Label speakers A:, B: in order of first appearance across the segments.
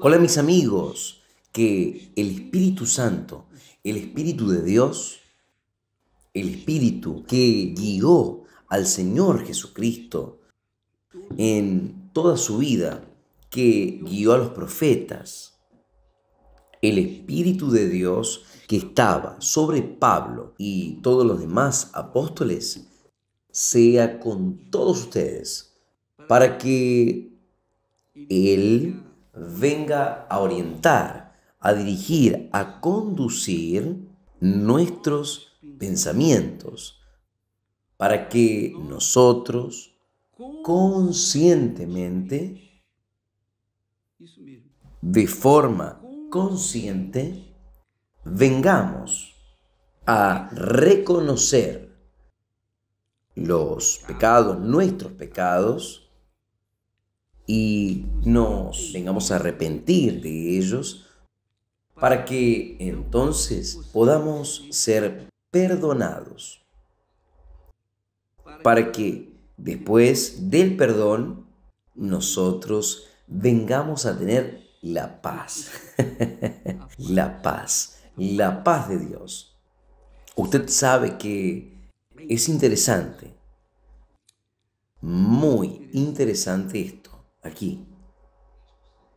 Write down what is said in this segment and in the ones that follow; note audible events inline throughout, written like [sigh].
A: Hola mis amigos, que el Espíritu Santo, el Espíritu de Dios, el Espíritu que guió al Señor Jesucristo en toda su vida, que guió a los profetas, el Espíritu de Dios que estaba sobre Pablo y todos los demás apóstoles, sea con todos ustedes, para que Él venga a orientar, a dirigir, a conducir nuestros pensamientos, para que nosotros conscientemente, de forma consciente, vengamos a reconocer los pecados, nuestros pecados, y nos vengamos a arrepentir de ellos para que entonces podamos ser perdonados. Para que después del perdón nosotros vengamos a tener la paz. [laughs] la paz, la paz de Dios. Usted sabe que es interesante, muy interesante esto aquí.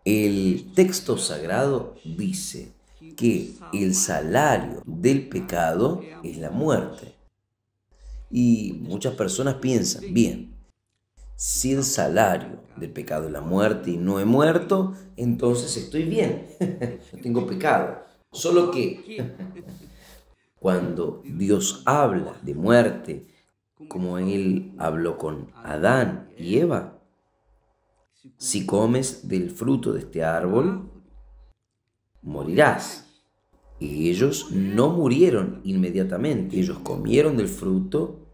A: El texto sagrado dice que el salario del pecado es la muerte. Y muchas personas piensan, bien, si el salario del pecado es la muerte y no he muerto, entonces estoy bien, [laughs] no tengo pecado. Solo que [laughs] cuando Dios habla de muerte, como Él habló con Adán y Eva, si comes del fruto de este árbol, morirás. Y ellos no murieron inmediatamente, ellos comieron del fruto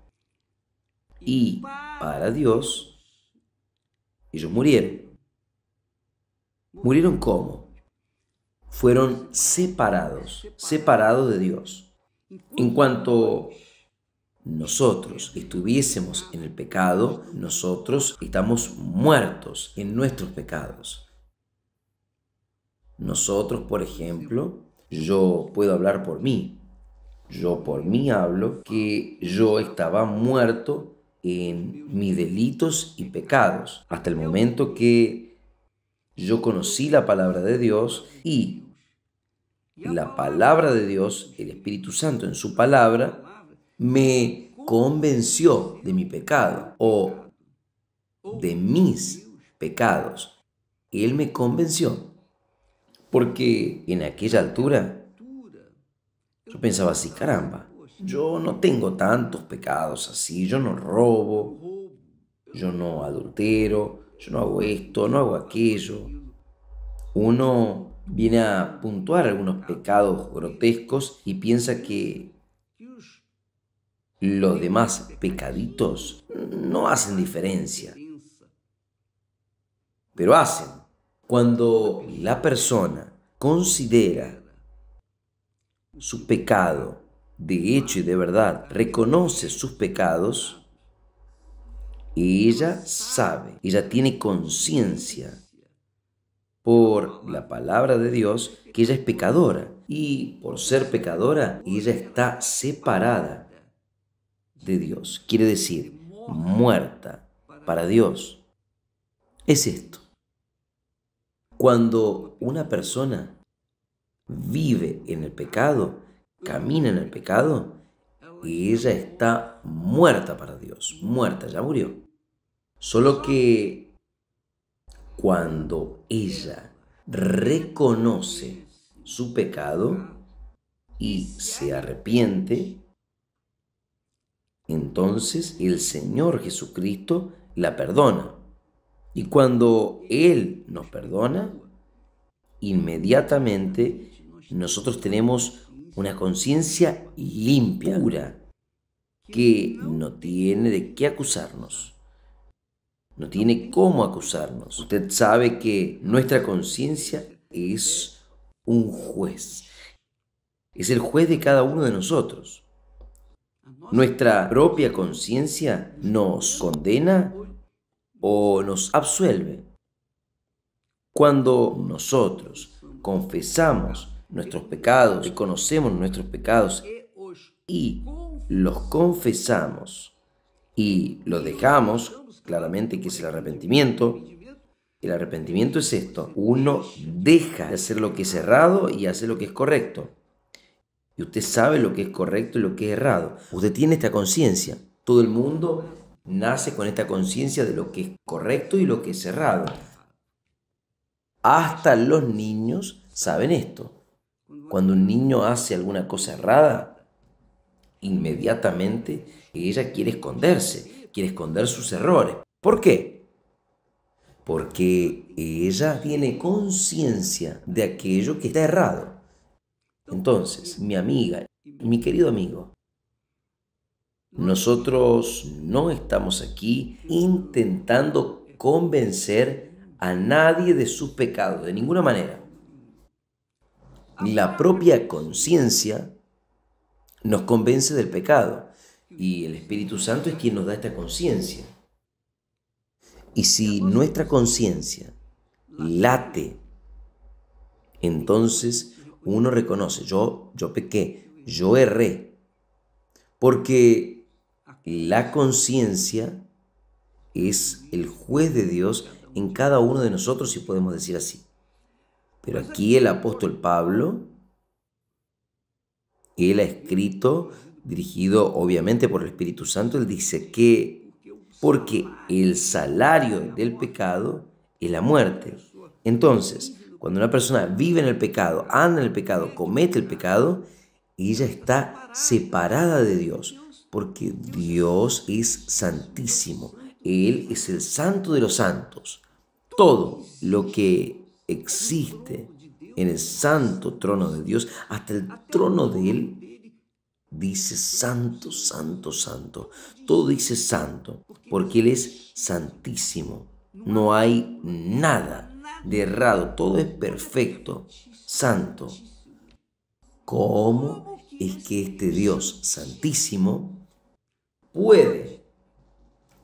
A: y para Dios ellos murieron. ¿Murieron cómo? Fueron separados, separados de Dios. En cuanto nosotros estuviésemos en el pecado, nosotros estamos muertos en nuestros pecados. Nosotros, por ejemplo, yo puedo hablar por mí. Yo por mí hablo que yo estaba muerto en mis delitos y pecados hasta el momento que yo conocí la palabra de Dios y la palabra de Dios, el Espíritu Santo en su palabra, me convenció de mi pecado o de mis pecados. Él me convenció. Porque en aquella altura yo pensaba así, caramba, yo no tengo tantos pecados así, yo no robo, yo no adultero, yo no hago esto, no hago aquello. Uno viene a puntuar algunos pecados grotescos y piensa que los demás pecaditos no hacen diferencia, pero hacen cuando la persona considera su pecado de hecho y de verdad, reconoce sus pecados, ella sabe, ella tiene conciencia por la palabra de Dios que ella es pecadora. Y por ser pecadora, ella está separada de Dios, quiere decir muerta para Dios, es esto. Cuando una persona vive en el pecado, camina en el pecado, y ella está muerta para Dios, muerta, ya murió. Solo que cuando ella reconoce su pecado y se arrepiente, entonces el Señor Jesucristo la perdona. Y cuando Él nos perdona, inmediatamente nosotros tenemos una conciencia limpia, pura, que no tiene de qué acusarnos. No tiene cómo acusarnos. Usted sabe que nuestra conciencia es un juez. Es el juez de cada uno de nosotros. ¿Nuestra propia conciencia nos condena o nos absuelve? Cuando nosotros confesamos nuestros pecados, y conocemos nuestros pecados y los confesamos y los dejamos, claramente que es el arrepentimiento, el arrepentimiento es esto, uno deja de hacer lo que es errado y hace lo que es correcto. Y usted sabe lo que es correcto y lo que es errado. Usted tiene esta conciencia. Todo el mundo nace con esta conciencia de lo que es correcto y lo que es errado. Hasta los niños saben esto. Cuando un niño hace alguna cosa errada, inmediatamente ella quiere esconderse, quiere esconder sus errores. ¿Por qué? Porque ella tiene conciencia de aquello que está errado. Entonces, mi amiga, mi querido amigo, nosotros no estamos aquí intentando convencer a nadie de su pecado, de ninguna manera. La propia conciencia nos convence del pecado y el Espíritu Santo es quien nos da esta conciencia. Y si nuestra conciencia late, entonces uno reconoce, yo, yo pequé, yo erré, porque la conciencia es el juez de Dios en cada uno de nosotros, si podemos decir así. Pero aquí el apóstol Pablo, él ha escrito, dirigido obviamente por el Espíritu Santo, él dice que porque el salario del pecado es la muerte. Entonces, cuando una persona vive en el pecado, anda en el pecado, comete el pecado, ella está separada de Dios, porque Dios es santísimo. Él es el santo de los santos. Todo lo que existe en el santo trono de Dios, hasta el trono de Él, dice santo, santo, santo. Todo dice santo, porque Él es santísimo. No hay nada de errado, todo es perfecto, santo. ¿Cómo es que este Dios santísimo puede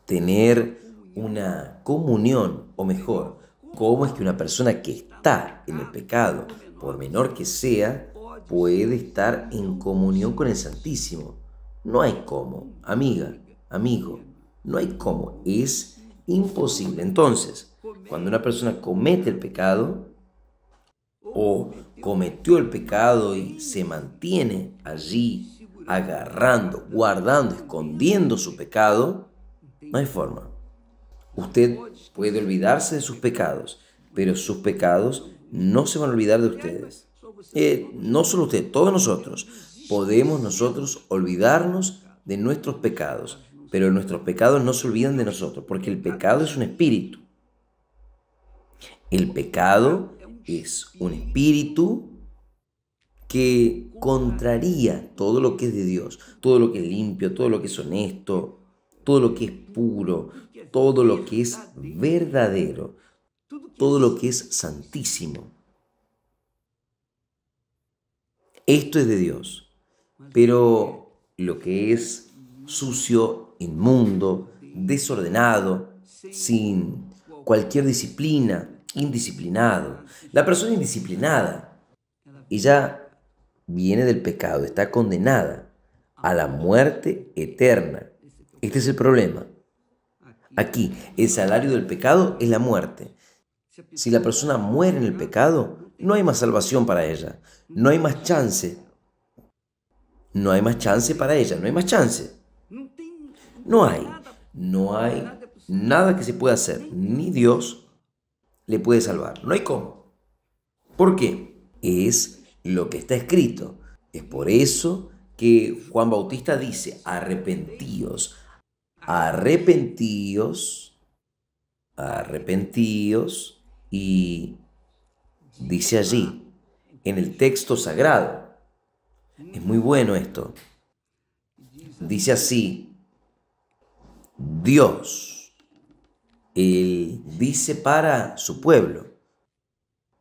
A: tener una comunión, o mejor, cómo es que una persona que está en el pecado, por menor que sea, puede estar en comunión con el Santísimo? No hay cómo, amiga, amigo, no hay cómo, es imposible. Entonces, cuando una persona comete el pecado o cometió el pecado y se mantiene allí agarrando, guardando, escondiendo su pecado, no hay forma. Usted puede olvidarse de sus pecados, pero sus pecados no se van a olvidar de ustedes. Eh, no solo usted, todos nosotros podemos nosotros olvidarnos de nuestros pecados, pero nuestros pecados no se olvidan de nosotros, porque el pecado es un espíritu. El pecado es un espíritu que contraría todo lo que es de Dios, todo lo que es limpio, todo lo que es honesto, todo lo que es puro, todo lo que es verdadero, todo lo que es santísimo. Esto es de Dios, pero lo que es sucio, inmundo, desordenado, sin cualquier disciplina, indisciplinado. La persona indisciplinada, ella viene del pecado, está condenada a la muerte eterna. Este es el problema. Aquí, el salario del pecado es la muerte. Si la persona muere en el pecado, no hay más salvación para ella, no hay más chance. No hay más chance para ella, no hay más chance. No hay, no hay nada que se pueda hacer, ni Dios, le puede salvar. No hay cómo. ¿Por qué? Es lo que está escrito. Es por eso que Juan Bautista dice, arrepentíos, arrepentíos, arrepentíos, y dice allí, en el texto sagrado, es muy bueno esto, dice así, Dios él dice para su pueblo.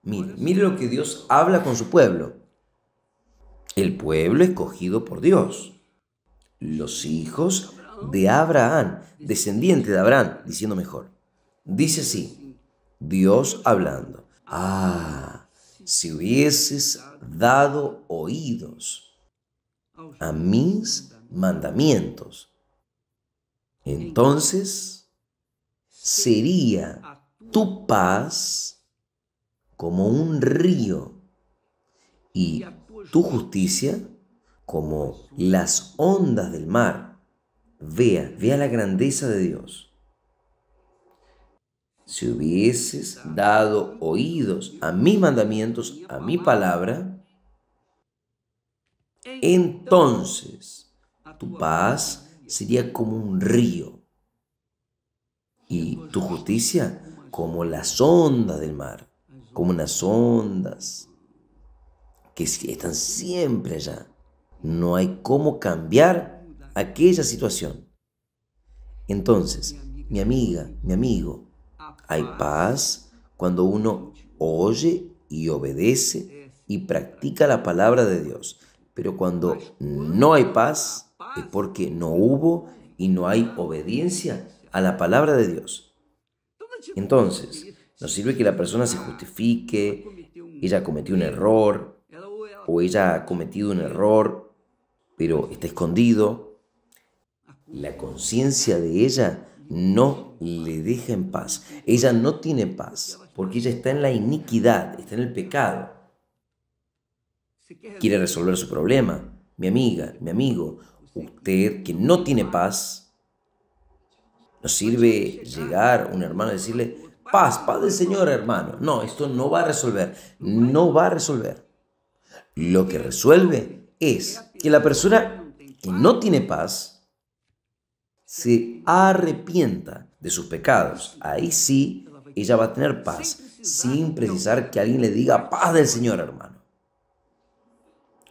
A: Mire, mire lo que Dios habla con su pueblo. El pueblo escogido por Dios. Los hijos de Abraham, descendiente de Abraham, diciendo mejor. Dice así, Dios hablando. Ah, si hubieses dado oídos a mis mandamientos, entonces sería tu paz como un río y tu justicia como las ondas del mar. Vea, vea la grandeza de Dios. Si hubieses dado oídos a mis mandamientos, a mi palabra, entonces tu paz sería como un río y tu justicia como las ondas del mar, como unas ondas que están siempre allá. No hay cómo cambiar aquella situación. Entonces, mi amiga, mi amigo, hay paz cuando uno oye y obedece y practica la palabra de Dios. Pero cuando no hay paz es porque no hubo y no hay obediencia a la palabra de Dios. Entonces, no sirve que la persona se justifique, ella cometió un error, o ella ha cometido un error, pero está escondido. La conciencia de ella no le deja en paz. Ella no tiene paz, porque ella está en la iniquidad, está en el pecado. Quiere resolver su problema. Mi amiga, mi amigo, usted que no tiene paz, no sirve llegar un hermano y decirle, paz, paz del Señor hermano. No, esto no va a resolver, no va a resolver. Lo que resuelve es que la persona que no tiene paz se arrepienta de sus pecados. Ahí sí, ella va a tener paz, sin precisar que alguien le diga paz del Señor hermano.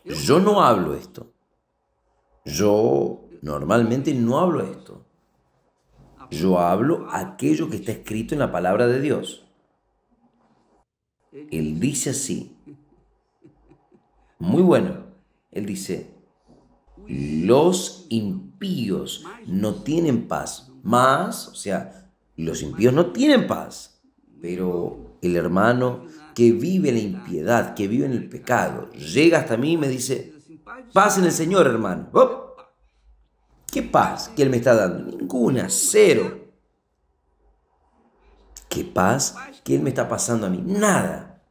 A: Yo no hablo esto. Yo normalmente no hablo esto. Yo hablo aquello que está escrito en la palabra de Dios. Él dice así. Muy bueno. Él dice, los impíos no tienen paz. Más, o sea, los impíos no tienen paz. Pero el hermano que vive en la impiedad, que vive en el pecado, llega hasta mí y me dice, paz en el Señor, hermano. ¿Qué paz que Él me está dando? Ninguna, cero. ¿Qué paz que Él me está pasando a mí? Nada.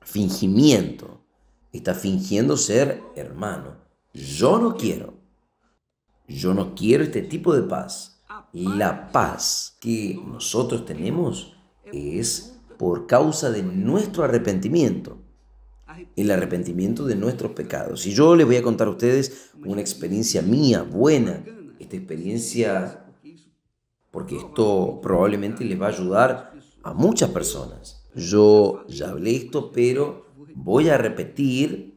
A: Fingimiento. Está fingiendo ser hermano. Yo no quiero. Yo no quiero este tipo de paz. La paz que nosotros tenemos es por causa de nuestro arrepentimiento el arrepentimiento de nuestros pecados. Y yo les voy a contar a ustedes una experiencia mía, buena, esta experiencia, porque esto probablemente les va a ayudar a muchas personas. Yo ya hablé esto, pero voy a repetir,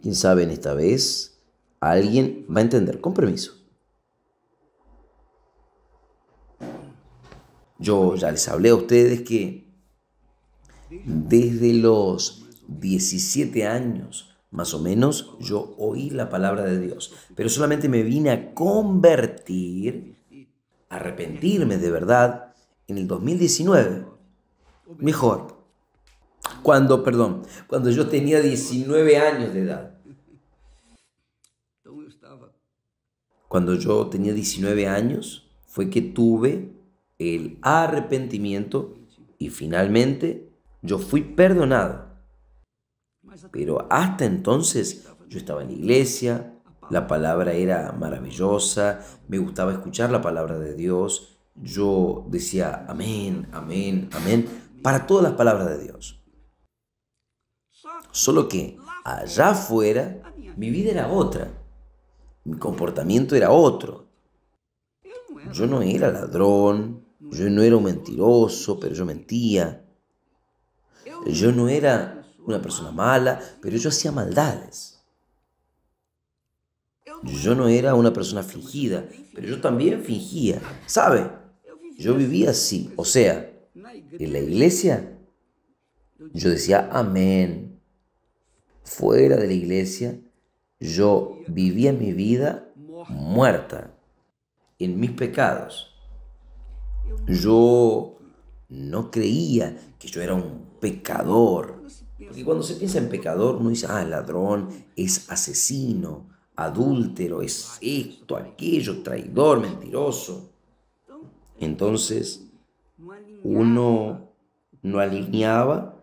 A: quién sabe esta vez, alguien va a entender, con permiso. Yo ya les hablé a ustedes que desde los 17 años más o menos, yo oí la palabra de Dios, pero solamente me vine a convertir, a arrepentirme de verdad, en el 2019. Mejor, cuando, perdón, cuando yo tenía 19 años de edad. Cuando yo tenía 19 años fue que tuve el arrepentimiento y finalmente yo fui perdonado. Pero hasta entonces yo estaba en la iglesia, la palabra era maravillosa, me gustaba escuchar la palabra de Dios, yo decía amén, amén, amén, para todas las palabras de Dios. Solo que allá afuera mi vida era otra, mi comportamiento era otro. Yo no era ladrón, yo no era un mentiroso, pero yo mentía. Yo no era una persona mala, pero yo hacía maldades. Yo no era una persona fingida... pero yo también fingía, ¿sabe? Yo vivía así, o sea, en la iglesia yo decía amén. Fuera de la iglesia yo vivía mi vida muerta en mis pecados. Yo no creía que yo era un pecador. Y cuando se piensa en pecador, uno dice, ah, ladrón es asesino, adúltero, es esto, aquello, traidor, mentiroso. Entonces, uno no alineaba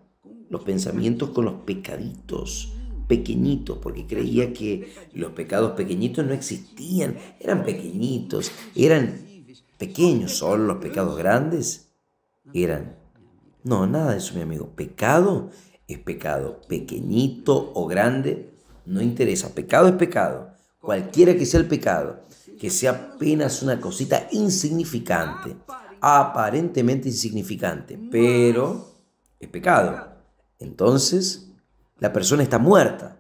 A: los pensamientos con los pecaditos pequeñitos, porque creía que los pecados pequeñitos no existían, eran pequeñitos, eran pequeños, solo los pecados grandes eran. No, nada de eso, mi amigo. Pecado es pecado, pequeñito o grande, no interesa. Pecado es pecado, cualquiera que sea el pecado, que sea apenas una cosita insignificante, aparentemente insignificante, pero es pecado. Entonces, la persona está muerta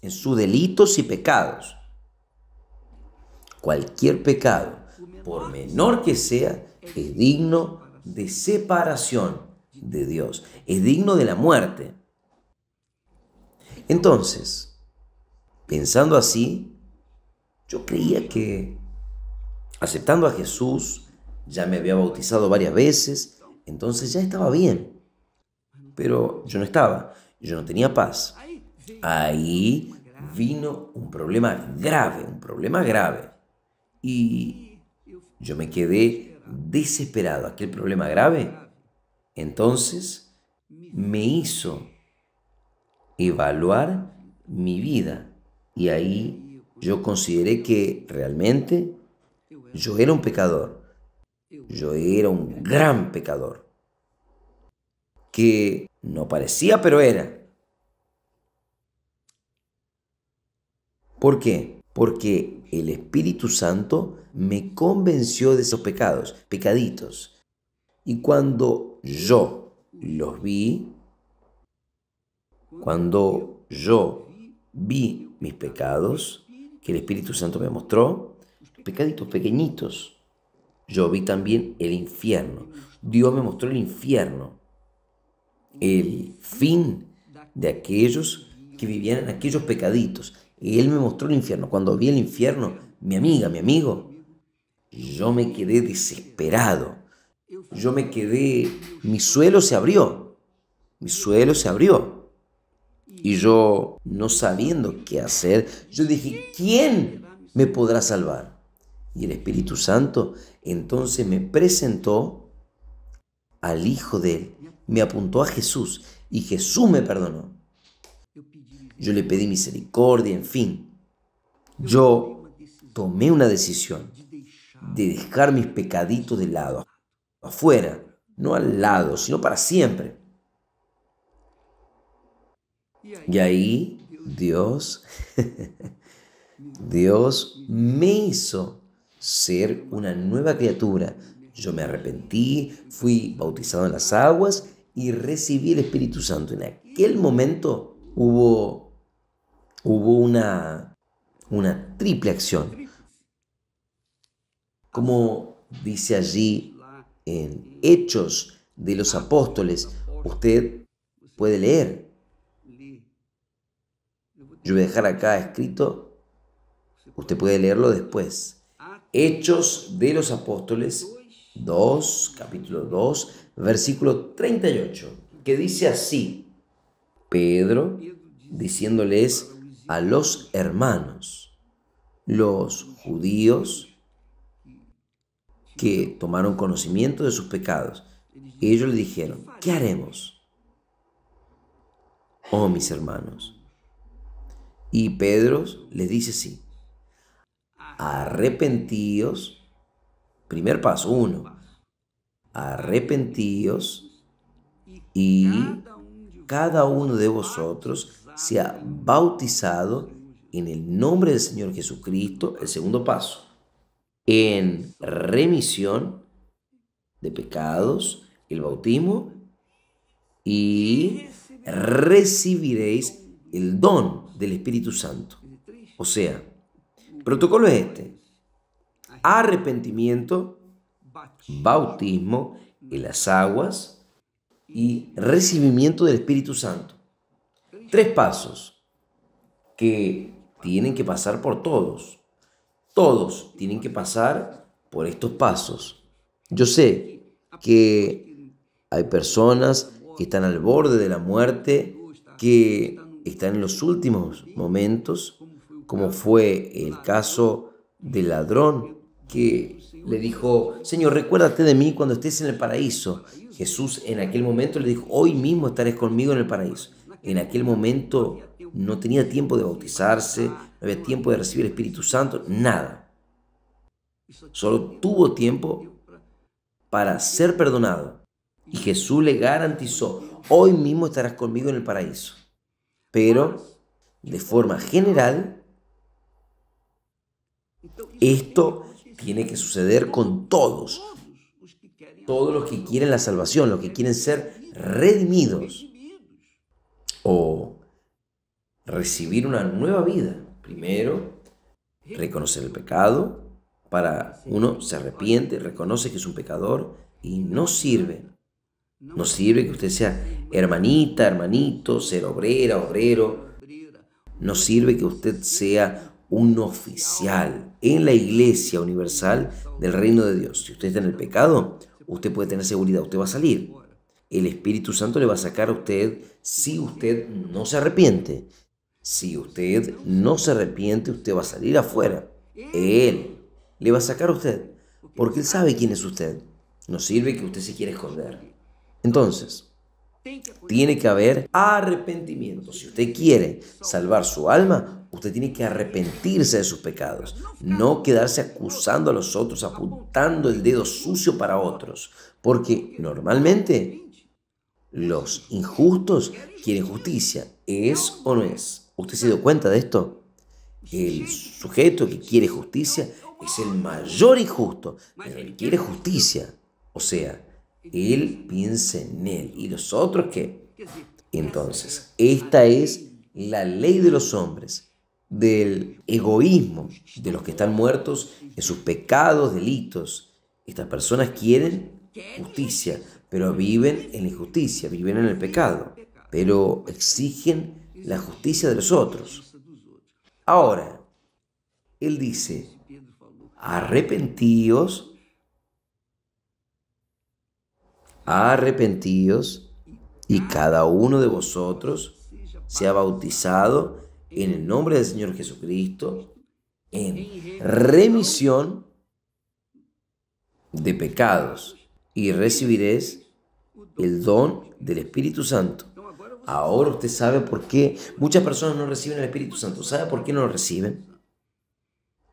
A: en sus delitos y pecados. Cualquier pecado, por menor que sea, es digno de separación de Dios, es digno de la muerte. Entonces, pensando así, yo creía que aceptando a Jesús, ya me había bautizado varias veces, entonces ya estaba bien. Pero yo no estaba, yo no tenía paz. Ahí vino un problema grave, un problema grave. Y yo me quedé desesperado. Aquel problema grave, entonces, me hizo evaluar mi vida. Y ahí yo consideré que realmente yo era un pecador. Yo era un gran pecador. Que no parecía, pero era. ¿Por qué? Porque el Espíritu Santo me convenció de esos pecados, pecaditos. Y cuando yo los vi, cuando yo vi mis pecados, que el Espíritu Santo me mostró, pecaditos pequeñitos, yo vi también el infierno. Dios me mostró el infierno, el fin de aquellos que vivían en aquellos pecaditos. Él me mostró el infierno. Cuando vi el infierno, mi amiga, mi amigo, yo me quedé desesperado. Yo me quedé, mi suelo se abrió. Mi suelo se abrió. Y yo, no sabiendo qué hacer, yo dije, ¿quién me podrá salvar? Y el Espíritu Santo entonces me presentó al Hijo de Él, me apuntó a Jesús y Jesús me perdonó. Yo le pedí misericordia, en fin. Yo tomé una decisión de dejar mis pecaditos de lado, afuera, no al lado, sino para siempre. Y ahí Dios, [laughs] Dios me hizo ser una nueva criatura. Yo me arrepentí, fui bautizado en las aguas y recibí el Espíritu Santo. En aquel momento hubo, hubo una, una triple acción. Como dice allí en Hechos de los Apóstoles, usted puede leer yo voy a dejar acá escrito, usted puede leerlo después. Hechos de los Apóstoles 2, capítulo 2, versículo 38, que dice así, Pedro diciéndoles a los hermanos, los judíos que tomaron conocimiento de sus pecados, ellos le dijeron, ¿qué haremos? Oh mis hermanos, y Pedro les dice así, arrepentíos, primer paso, uno, arrepentíos y cada uno de vosotros sea bautizado en el nombre del Señor Jesucristo, el segundo paso, en remisión de pecados, el bautismo, y recibiréis el don del Espíritu Santo. O sea, protocolo es este. Arrepentimiento, bautismo en las aguas y recibimiento del Espíritu Santo. Tres pasos que tienen que pasar por todos. Todos tienen que pasar por estos pasos. Yo sé que hay personas que están al borde de la muerte, que está en los últimos momentos, como fue el caso del ladrón que le dijo, Señor, recuérdate de mí cuando estés en el paraíso. Jesús en aquel momento le dijo, hoy mismo estarás conmigo en el paraíso. En aquel momento no tenía tiempo de bautizarse, no había tiempo de recibir el Espíritu Santo, nada. Solo tuvo tiempo para ser perdonado. Y Jesús le garantizó, hoy mismo estarás conmigo en el paraíso. Pero, de forma general, esto tiene que suceder con todos. Todos los que quieren la salvación, los que quieren ser redimidos o recibir una nueva vida. Primero, reconocer el pecado para uno se arrepiente, reconoce que es un pecador y no sirve. No sirve que usted sea Hermanita, hermanito, ser obrera, obrero. No sirve que usted sea un oficial en la iglesia universal del reino de Dios. Si usted está en el pecado, usted puede tener seguridad, usted va a salir. El Espíritu Santo le va a sacar a usted si usted no se arrepiente. Si usted no se arrepiente, usted va a salir afuera. Él le va a sacar a usted, porque él sabe quién es usted. No sirve que usted se quiera esconder. Entonces, tiene que haber arrepentimiento. Si usted quiere salvar su alma, usted tiene que arrepentirse de sus pecados, no quedarse acusando a los otros, apuntando el dedo sucio para otros, porque normalmente los injustos quieren justicia, ¿es o no es? ¿Usted se dio cuenta de esto? El sujeto que quiere justicia es el mayor injusto, que quiere justicia, o sea, él piensa en Él. ¿Y los otros qué? Entonces, esta es la ley de los hombres, del egoísmo de los que están muertos en sus pecados, delitos. Estas personas quieren justicia, pero viven en la injusticia, viven en el pecado, pero exigen la justicia de los otros. Ahora, Él dice, arrepentidos, arrepentíos y cada uno de vosotros sea bautizado en el nombre del Señor Jesucristo en remisión de pecados y recibiréis el don del Espíritu Santo. Ahora usted sabe por qué muchas personas no reciben el Espíritu Santo. ¿Sabe por qué no lo reciben?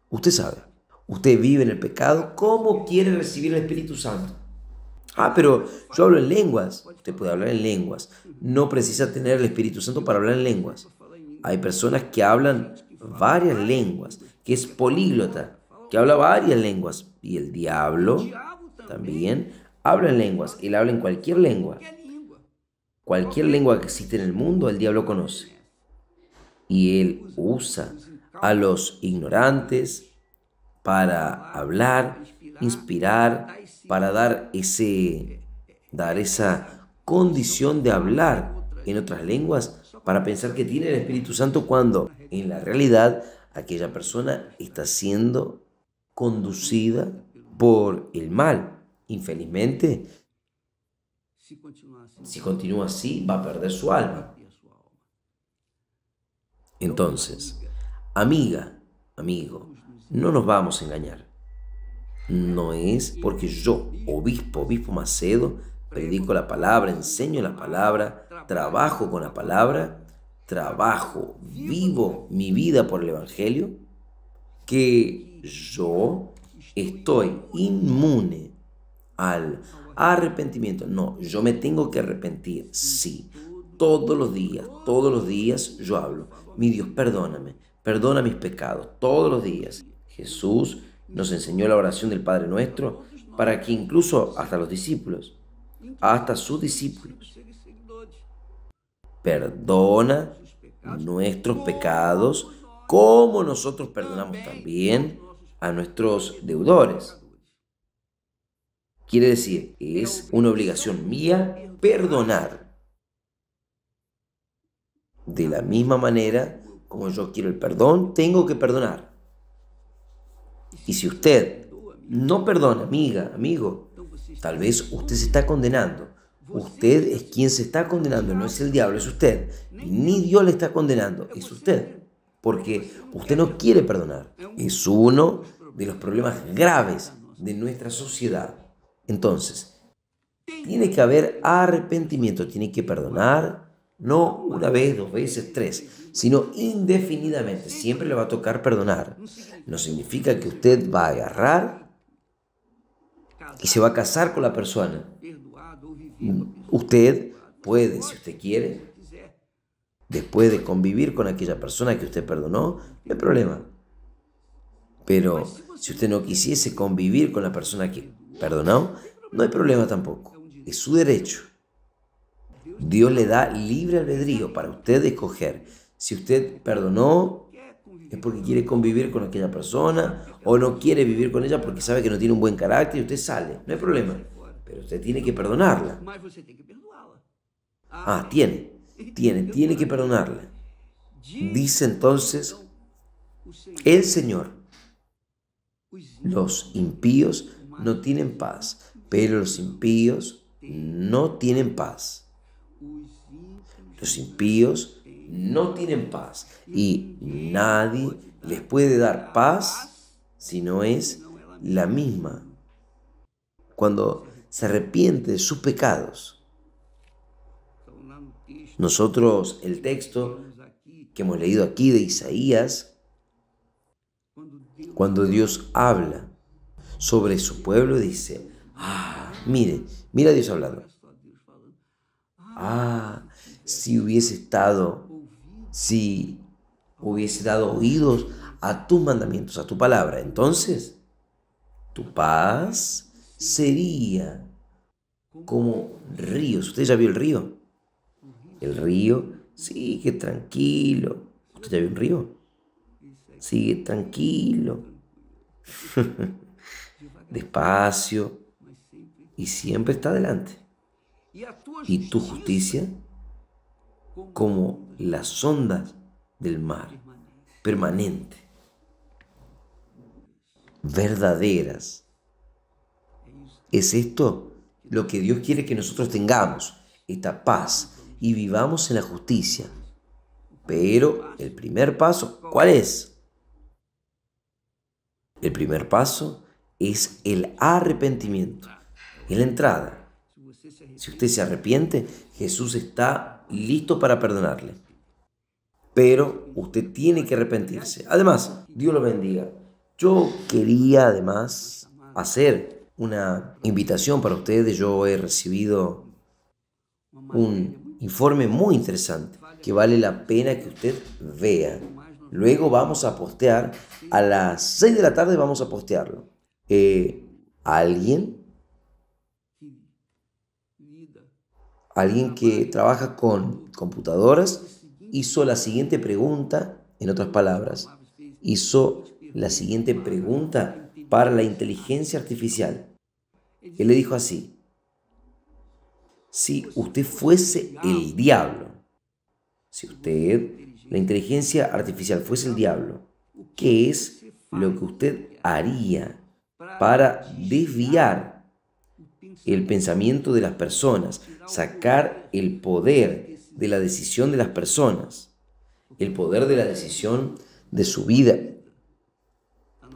A: Usted sabe. Usted vive en el pecado. ¿Cómo quiere recibir el Espíritu Santo? Ah, pero yo hablo en lenguas. Usted puede hablar en lenguas. No precisa tener el Espíritu Santo para hablar en lenguas. Hay personas que hablan varias lenguas, que es políglota, que habla varias lenguas. Y el diablo también habla en lenguas. Él habla en cualquier lengua. Cualquier lengua que existe en el mundo, el diablo conoce. Y él usa a los ignorantes para hablar inspirar, para dar, ese, dar esa condición de hablar en otras lenguas, para pensar que tiene el Espíritu Santo cuando en la realidad aquella persona está siendo conducida por el mal. Infelizmente, si continúa así, va a perder su alma. Entonces, amiga, amigo, no nos vamos a engañar. No es porque yo, obispo, obispo Macedo, predico la palabra, enseño la palabra, trabajo con la palabra, trabajo, vivo mi vida por el Evangelio, que yo estoy inmune al arrepentimiento. No, yo me tengo que arrepentir, sí. Todos los días, todos los días yo hablo. Mi Dios, perdóname, perdona mis pecados, todos los días. Jesús nos enseñó la oración del Padre Nuestro para que incluso hasta los discípulos, hasta sus discípulos, perdona nuestros pecados como nosotros perdonamos también a nuestros deudores. Quiere decir, es una obligación mía perdonar. De la misma manera como yo quiero el perdón, tengo que perdonar. Y si usted no perdona, amiga, amigo, tal vez usted se está condenando. Usted es quien se está condenando, no es el diablo, es usted. Ni Dios le está condenando, es usted. Porque usted no quiere perdonar. Es uno de los problemas graves de nuestra sociedad. Entonces, tiene que haber arrepentimiento, tiene que perdonar, no una vez, dos veces, tres sino indefinidamente. Siempre le va a tocar perdonar. No significa que usted va a agarrar y se va a casar con la persona. Usted puede, si usted quiere, después de convivir con aquella persona que usted perdonó, no hay problema. Pero si usted no quisiese convivir con la persona que perdonó, no hay problema tampoco. Es su derecho. Dios le da libre albedrío para usted escoger si usted perdonó, es porque quiere convivir con aquella persona o no quiere vivir con ella porque sabe que no tiene un buen carácter y usted sale. No hay problema. Pero usted tiene que perdonarla. Ah, tiene. Tiene, tiene que perdonarla. Dice entonces el Señor, los impíos no tienen paz, pero los impíos no tienen paz. Los impíos
B: no tienen paz
A: y nadie les puede dar paz si no es la misma. Cuando se arrepiente de sus pecados. Nosotros, el texto que hemos leído aquí de Isaías, cuando Dios habla sobre su pueblo, dice, ah, mire mira Dios hablando. Ah, si hubiese estado si hubiese dado oídos a tus mandamientos, a tu palabra, entonces tu paz sería como ríos. ¿Usted ya vio el río? El río sigue tranquilo. ¿Usted ya vio un río? Sigue tranquilo. [laughs] Despacio. Y siempre está adelante. Y tu justicia como las ondas del mar, permanente, verdaderas. ¿Es esto lo que Dios quiere que nosotros tengamos? Esta paz y vivamos en la justicia. Pero el primer paso, ¿cuál es? El primer paso es el arrepentimiento, es la entrada. Si usted se arrepiente, Jesús está listo para perdonarle pero usted tiene que arrepentirse. Además, Dios lo bendiga. Yo quería además hacer una invitación para ustedes. Yo he recibido un informe muy interesante que vale la pena que usted vea. Luego vamos a postear, a las 6 de la tarde vamos a postearlo. Eh, alguien, alguien que trabaja con computadoras, hizo la siguiente pregunta, en otras palabras, hizo la siguiente pregunta para la inteligencia artificial. Él le dijo así, si usted fuese el diablo, si usted, la inteligencia artificial, fuese el diablo, ¿qué es lo que usted haría para desviar el pensamiento de las personas, sacar el poder de la decisión de las personas, el poder de la decisión de su vida.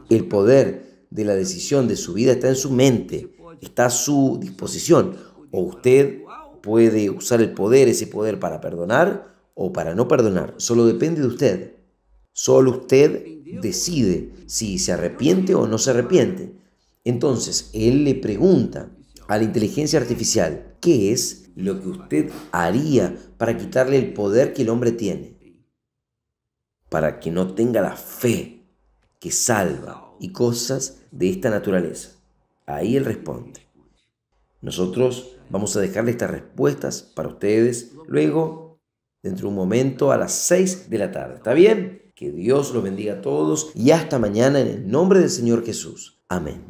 A: El poder de la decisión de su vida está en su mente, está a su disposición. O usted puede usar el poder, ese poder para perdonar o para no perdonar. Solo depende de usted. Solo usted decide si se arrepiente o no se arrepiente. Entonces, él le pregunta, a la inteligencia artificial. ¿Qué es lo que usted haría para quitarle el poder que el hombre tiene? Para que no tenga la fe que salva y cosas de esta naturaleza. Ahí él responde. Nosotros vamos a dejarle estas respuestas para ustedes luego, dentro de un momento, a las 6 de la tarde. ¿Está bien? Que Dios los bendiga a todos y hasta mañana en el nombre del Señor Jesús. Amén.